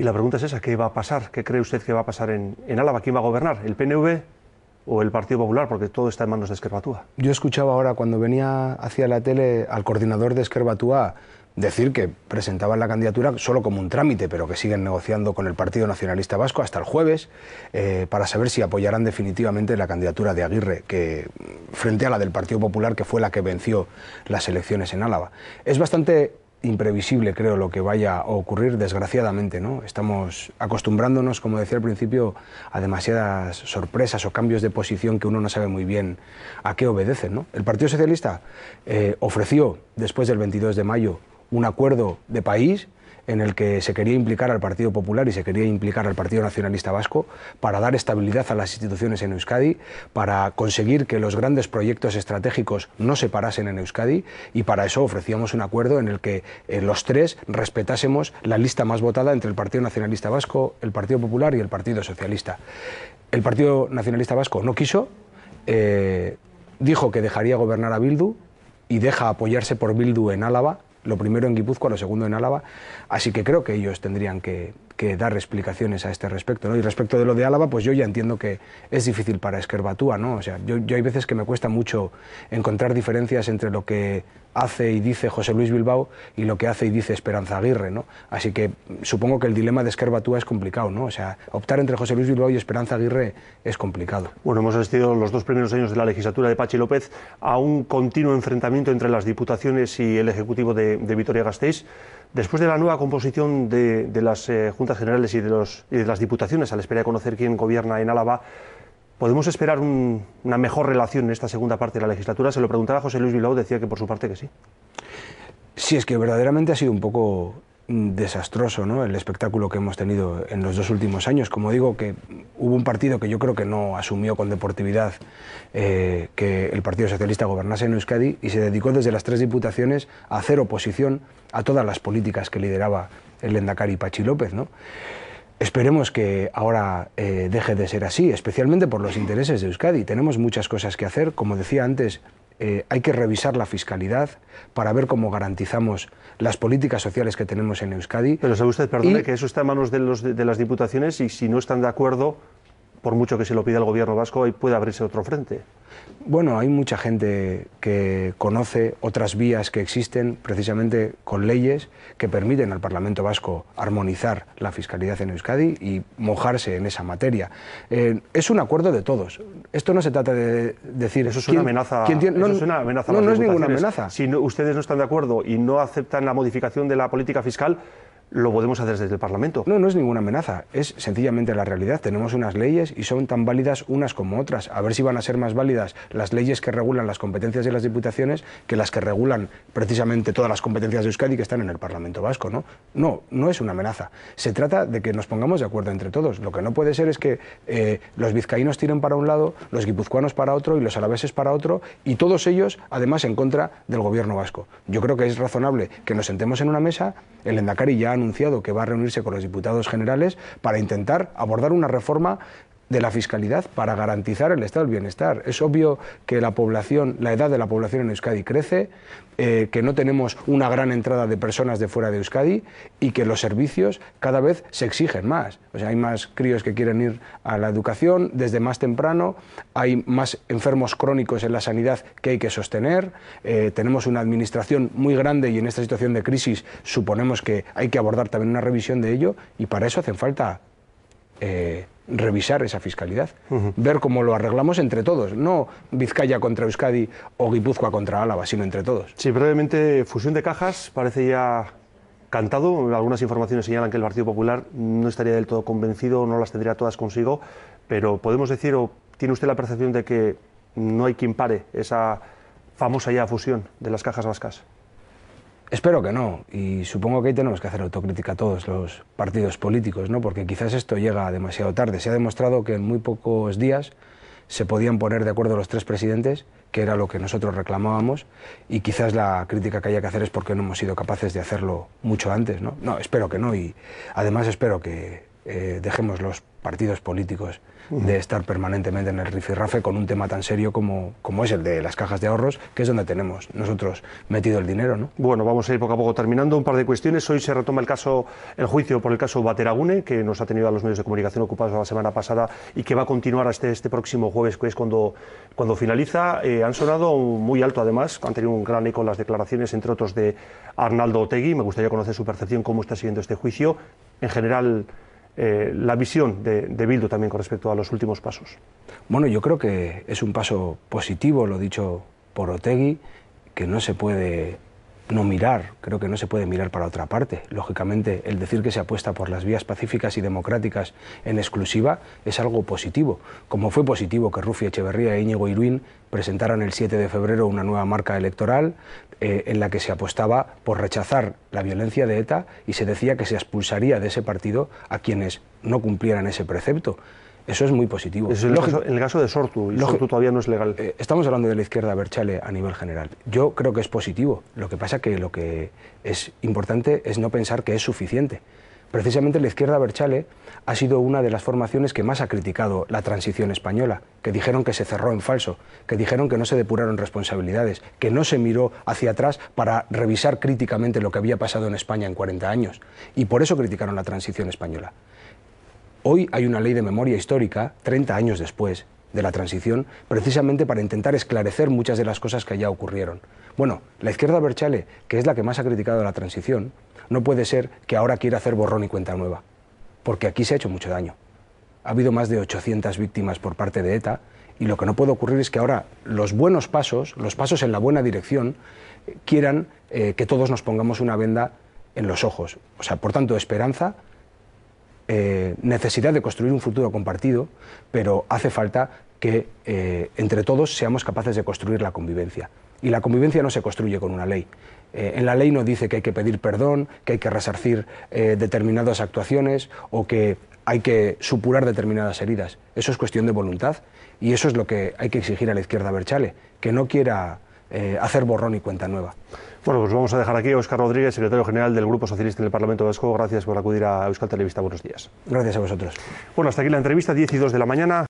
Y la pregunta es esa, ¿qué va a pasar? ¿Qué cree usted que va a pasar en, Álava? ¿Quién va a gobernar? ¿El PNV o el Partido Popular? Porque todo está en manos de Esquerbatúa. Yo escuchaba ahora, cuando venía hacia la tele, al coordinador de Esquerbatúa decir que presentaban la candidatura solo como un trámite, pero que siguen negociando con el Partido Nacionalista Vasco hasta el jueves eh, para saber si apoyarán definitivamente la candidatura de Aguirre, que frente a la del Partido Popular, que fue la que venció las elecciones en Álava. Es bastante imprevisible, creo, lo que vaya a ocurrir, desgraciadamente, ¿no? Estamos acostumbrándonos, como decía al principio, a demasiadas sorpresas o cambios de posición que uno no sabe muy bien a qué obedecen, ¿no? El Partido Socialista eh, ofreció, después del 22 de mayo, un acuerdo de país en el que se quería implicar al Partido Popular y se quería implicar al Partido Nacionalista Vasco para dar estabilidad a las instituciones en Euskadi, para conseguir que los grandes proyectos estratégicos no se parasen en Euskadi y para eso ofrecíamos un acuerdo en el que eh, los tres respetásemos la lista más votada entre el Partido Nacionalista Vasco, el Partido Popular y el Partido Socialista. El Partido Nacionalista Vasco no quiso, eh, dijo que dejaría gobernar a Bildu y deja apoyarse por Bildu en Álava lo primero en Guipúzcoa, lo segundo en Álava, así que creo que ellos tendrían que, que dar explicaciones a este respecto. ¿no? Y respecto de lo de Álava, pues yo ya entiendo que es difícil para Esquerbatúa, ¿no? O sea, yo, yo, hay veces que me cuesta mucho encontrar diferencias entre lo que hace y dice José Luis Bilbao y lo que hace y dice Esperanza Aguirre, ¿no? Así que supongo que el dilema de Esquerbatúa es complicado, ¿no? O sea, optar entre José Luis Bilbao y Esperanza Aguirre es complicado. Bueno, hemos asistido los dos primeros años de la legislatura de Pachi López a un continuo enfrentamiento entre las diputaciones y el Ejecutivo de, de Vitoria-Gasteiz. Después de la nueva composición de, las eh, Juntas Generales y de, las Diputaciones, a la espera de conocer quién gobierna en Álava, ¿podemos esperar una mejor relación en esta segunda parte de la legislatura? Se lo preguntaba José Luis Bilbao, decía que por su parte que sí. Sí, es que verdaderamente ha sido un poco desastroso ¿no? el espectáculo que hemos tenido en los dos últimos años. Como digo, que hubo un partido que yo creo que no asumió con deportividad eh, que el Partido Socialista gobernase en Euskadi y se dedicó desde las tres diputaciones a hacer oposición a todas las políticas que lideraba el Endacari Pachi López. ¿no? Esperemos que ahora eh, deje de ser así, especialmente por los intereses de Euskadi. Tenemos muchas cosas que hacer. Como decía antes, eh, hay que revisar la fiscalidad para ver cómo garantizamos las políticas sociales que tenemos en Euskadi. Pero sabe usted, perdone, que eso está en manos de, los, de las diputaciones y si no están de acuerdo, por mucho que se lo pida el gobierno vasco, ahí puede abrirse otro frente. Bueno, hay mucha gente que conoce otras vías que existen precisamente con leyes que permiten al Parlamento vasco armonizar la fiscalidad en Euskadi y mojarse en esa materia. Eh, es un acuerdo de todos. Esto no se trata de decir... Eso es una amenaza. Tiene, no es ninguna amenaza. Si ustedes no están de acuerdo y no aceptan la modificación de la política fiscal, lo podemos hacer desde el Parlamento. No, no es ninguna amenaza, es sencillamente la realidad. Tenemos unas leyes y son tan válidas unas como otras. A ver si van a ser más válidas las leyes que regulan las competencias de las diputaciones que las que regulan precisamente todas las competencias de Euskadi que están en el Parlamento Vasco, ¿no? No, no es una amenaza. Se trata de que nos pongamos de acuerdo entre todos. Lo que no puede ser es que eh, los vizcaínos tiren para un lado, los guipuzcoanos para otro y los alaveses para otro y todos ellos, además, en contra del gobierno vasco. Yo creo que es razonable que nos sentemos en una mesa, el Endacari ya anunciado que va a reunirse con los diputados generales para intentar abordar una reforma de la fiscalidad para garantizar el estado del bienestar. Es obvio que la población, la edad de la población en Euskadi crece, eh, que no tenemos una gran entrada de personas de fuera de Euskadi y que los servicios cada vez se exigen más. O sea, hay más críos que quieren ir a la educación desde más temprano, hay más enfermos crónicos en la sanidad que hay que sostener, eh, tenemos una administración muy grande y en esta situación de crisis suponemos que hay que abordar también una revisión de ello y para eso hacen falta... Eh, revisar esa fiscalidad, ver cómo lo arreglamos entre todos, no Vizcaya contra Euskadi o Guipúzcoa contra Álava, sino entre todos. Sí, brevemente, fusión de cajas parece ya cantado. Algunas informaciones señalan que el Partido Popular no estaría del todo convencido, no las tendría todas consigo, pero podemos decir, o tiene usted la percepción de que no hay quien pare esa famosa ya fusión de las cajas vascas. Espero que no, y supongo que ahí tenemos que hacer autocrítica a todos los partidos políticos, ¿no? porque quizás esto llega demasiado tarde. Se ha demostrado que en muy pocos días se podían poner de acuerdo los tres presidentes, que era lo que nosotros reclamábamos, y quizás la crítica que haya que hacer es porque no hemos sido capaces de hacerlo mucho antes. No, no espero que no, y además espero que eh, dejemos los partidos políticos de estar permanentemente en el rifirrafe con un tema tan serio como, es el de las cajas de ahorros, que es donde tenemos nosotros metido el dinero. Bueno, vamos a ir poco a poco terminando. Un par de cuestiones. Hoy se retoma el caso, el juicio por el caso Bateragune, que nos ha tenido a los medios de comunicación ocupados la semana pasada y que va a continuar hasta este, próximo jueves, que es cuando, cuando finaliza. Eh, han sonado muy alto, además, han tenido un gran eco las declaraciones, entre otros, de Arnaldo Otegui. Me gustaría conocer su percepción, cómo está siguiendo este juicio. En general, eh, la visión de, Bildu también con respecto a los últimos pasos. Bueno, yo creo que es un paso positivo, lo dicho por Otegui, que no se puede no mirar, creo que no se puede mirar para otra parte. Lógicamente, el decir que se apuesta por las vías pacíficas y democráticas en exclusiva es algo positivo, como fue positivo que Rufi Echeverría e Íñigo Iruín presentaran el 7 de febrero una nueva marca electoral, eh, en la que se apostaba por rechazar la violencia de ETA y se decía que se expulsaría de ese partido a quienes no cumplieran ese precepto. Eso es muy positivo. el, caso, de Sortu, Sortu todavía no es legal. Eh, estamos hablando de la izquierda Berchale a nivel general. Yo creo que es positivo. Lo que pasa que lo que es importante es no pensar que es suficiente. Precisamente la izquierda Berchale ha sido una de las formaciones que más ha criticado la transición española, que dijeron que se cerró en falso, que dijeron que no se depuraron responsabilidades, que no se miró hacia atrás para revisar críticamente lo que había pasado en España en 40 años. Y por eso criticaron la transición española. Hoy hay una ley de memoria histórica, 30 años después de la transición, precisamente para intentar esclarecer muchas de las cosas que allá ocurrieron. Bueno, la izquierda Berchale, que es la que más ha criticado la transición, no puede ser que ahora quiera hacer borrón y cuenta nueva, porque aquí se ha hecho mucho daño. Ha habido más de 800 víctimas por parte de ETA y lo que no puede ocurrir es que ahora los buenos pasos, los pasos en la buena dirección, quieran eh, que todos nos pongamos una venda en los ojos. O sea, por tanto, esperanza, eh, necesidad de construir un futuro compartido, pero hace falta que eh, entre todos seamos capaces de construir la convivencia. Y la convivencia no se construye con una ley. Eh, en la ley no dice que hay que pedir perdón, que hay que resarcir eh, determinadas actuaciones o que hay que supurar determinadas heridas. Eso es cuestión de voluntad y eso es lo que hay que exigir a la izquierda Berchale, que no quiera eh, hacer borrón y cuenta nueva. Bueno, pues vamos a dejar aquí a Óscar Rodríguez, secretario general del Grupo Socialista en el Parlamento Vasco. Gracias por acudir a Euskal Televista. Buenos días. Gracias a vosotros. Bueno, hasta aquí la entrevista, 10 y 2 de la mañana.